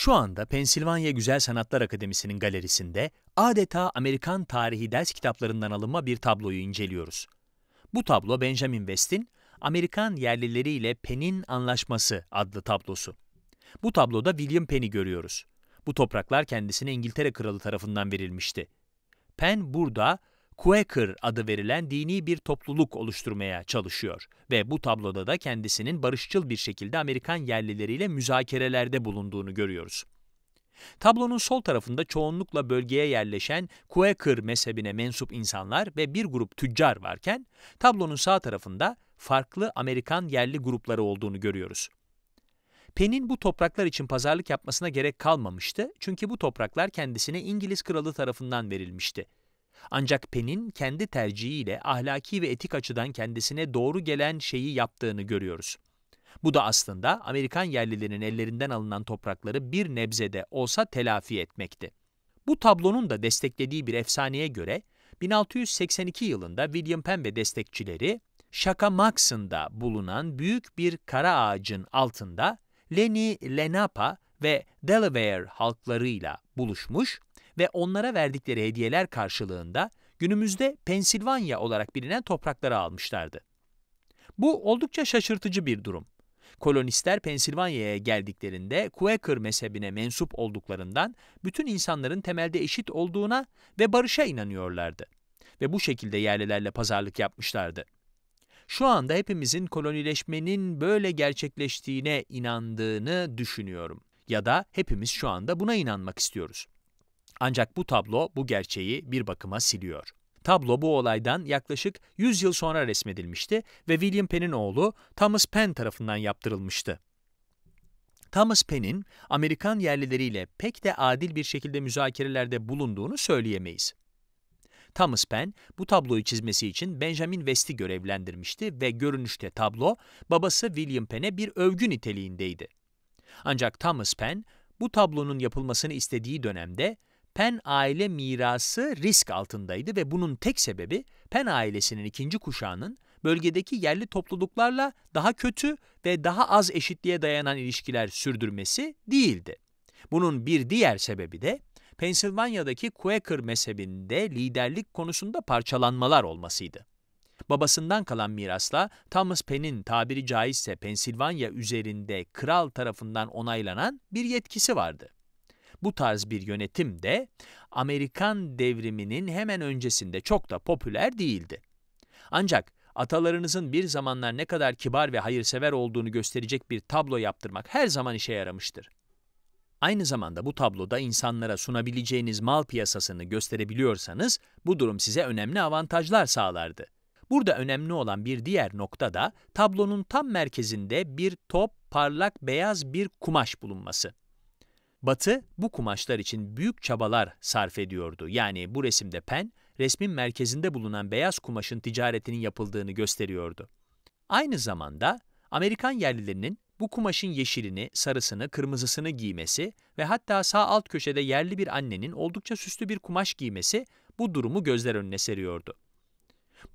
Şu anda Pensilvanya Güzel Sanatlar Akademisi'nin galerisinde adeta Amerikan tarihi ders kitaplarından alınma bir tabloyu inceliyoruz. Bu tablo Benjamin West'in Amerikan Yerlileriyle ile Penn'in Anlaşması adlı tablosu. Bu tabloda William Penn'i görüyoruz. Bu topraklar kendisine İngiltere Kralı tarafından verilmişti. Penn burada Quaker adı verilen dini bir topluluk oluşturmaya çalışıyor ve bu tabloda da kendisinin barışçıl bir şekilde Amerikan yerlileriyle müzakerelerde bulunduğunu görüyoruz. Tablonun sol tarafında çoğunlukla bölgeye yerleşen Quaker mezhebine mensup insanlar ve bir grup tüccar varken, tablonun sağ tarafında farklı Amerikan yerli grupları olduğunu görüyoruz. Penn'in bu topraklar için pazarlık yapmasına gerek kalmamıştı çünkü bu topraklar kendisine İngiliz kralı tarafından verilmişti ancak Pen'in kendi tercihiyle ahlaki ve etik açıdan kendisine doğru gelen şeyi yaptığını görüyoruz. Bu da aslında Amerikan yerlilerinin ellerinden alınan toprakları bir nebzede olsa telafi etmekti. Bu tablonun da desteklediği bir efsaneye göre 1682 yılında William Penn ve destekçileri Maxon'da bulunan büyük bir kara ağacın altında Lenny Lenapa ve Delaware halklarıyla buluşmuş ve onlara verdikleri hediyeler karşılığında günümüzde Pensilvanya olarak bilinen toprakları almışlardı. Bu oldukça şaşırtıcı bir durum. Kolonistler Pensilvanya'ya geldiklerinde Quaker mezhebine mensup olduklarından bütün insanların temelde eşit olduğuna ve barışa inanıyorlardı ve bu şekilde yerlilerle pazarlık yapmışlardı. Şu anda hepimizin kolonileşmenin böyle gerçekleştiğine inandığını düşünüyorum ya da hepimiz şu anda buna inanmak istiyoruz. Ancak bu tablo bu gerçeği bir bakıma siliyor. Tablo bu olaydan yaklaşık 100 yıl sonra resmedilmişti ve William Penn'in oğlu Thomas Penn tarafından yaptırılmıştı. Thomas Penn'in Amerikan yerlileriyle pek de adil bir şekilde müzakerelerde bulunduğunu söyleyemeyiz. Thomas Penn bu tabloyu çizmesi için Benjamin West'i görevlendirmişti ve görünüşte tablo babası William Penn'e bir övgü niteliğindeydi. Ancak Thomas Penn bu tablonun yapılmasını istediği dönemde Pen aile mirası risk altındaydı ve bunun tek sebebi Pen ailesinin ikinci kuşağının bölgedeki yerli topluluklarla daha kötü ve daha az eşitliğe dayanan ilişkiler sürdürmesi değildi. Bunun bir diğer sebebi de Pensilvanya'daki Quaker mezhebinde liderlik konusunda parçalanmalar olmasıydı. Babasından kalan mirasla Thomas Penn'in tabiri caizse Pensilvanya üzerinde kral tarafından onaylanan bir yetkisi vardı. Bu tarz bir yönetim de Amerikan devriminin hemen öncesinde çok da popüler değildi. Ancak atalarınızın bir zamanlar ne kadar kibar ve hayırsever olduğunu gösterecek bir tablo yaptırmak her zaman işe yaramıştır. Aynı zamanda bu tabloda insanlara sunabileceğiniz mal piyasasını gösterebiliyorsanız bu durum size önemli avantajlar sağlardı. Burada önemli olan bir diğer nokta da tablonun tam merkezinde bir top parlak beyaz bir kumaş bulunması. Batı bu kumaşlar için büyük çabalar sarf ediyordu. Yani bu resimde Pen, resmin merkezinde bulunan beyaz kumaşın ticaretinin yapıldığını gösteriyordu. Aynı zamanda Amerikan yerlilerinin bu kumaşın yeşilini, sarısını, kırmızısını giymesi ve hatta sağ alt köşede yerli bir annenin oldukça süslü bir kumaş giymesi bu durumu gözler önüne seriyordu.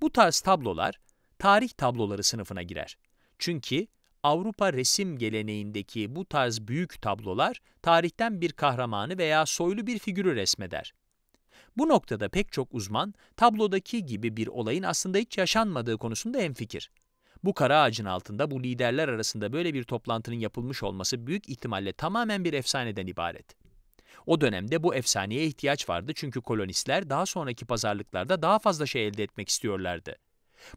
Bu tarz tablolar tarih tabloları sınıfına girer. Çünkü Avrupa resim geleneğindeki bu tarz büyük tablolar tarihten bir kahramanı veya soylu bir figürü resmeder. Bu noktada pek çok uzman tablodaki gibi bir olayın aslında hiç yaşanmadığı konusunda hemfikir. Bu kara ağacın altında bu liderler arasında böyle bir toplantının yapılmış olması büyük ihtimalle tamamen bir efsaneden ibaret. O dönemde bu efsaneye ihtiyaç vardı çünkü kolonistler daha sonraki pazarlıklarda daha fazla şey elde etmek istiyorlardı.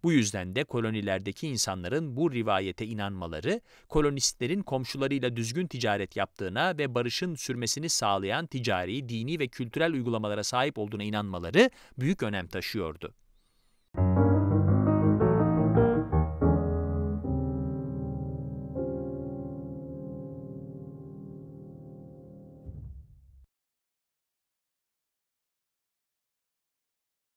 Bu yüzden de kolonilerdeki insanların bu rivayete inanmaları, kolonistlerin komşularıyla düzgün ticaret yaptığına ve barışın sürmesini sağlayan ticari, dini ve kültürel uygulamalara sahip olduğuna inanmaları büyük önem taşıyordu.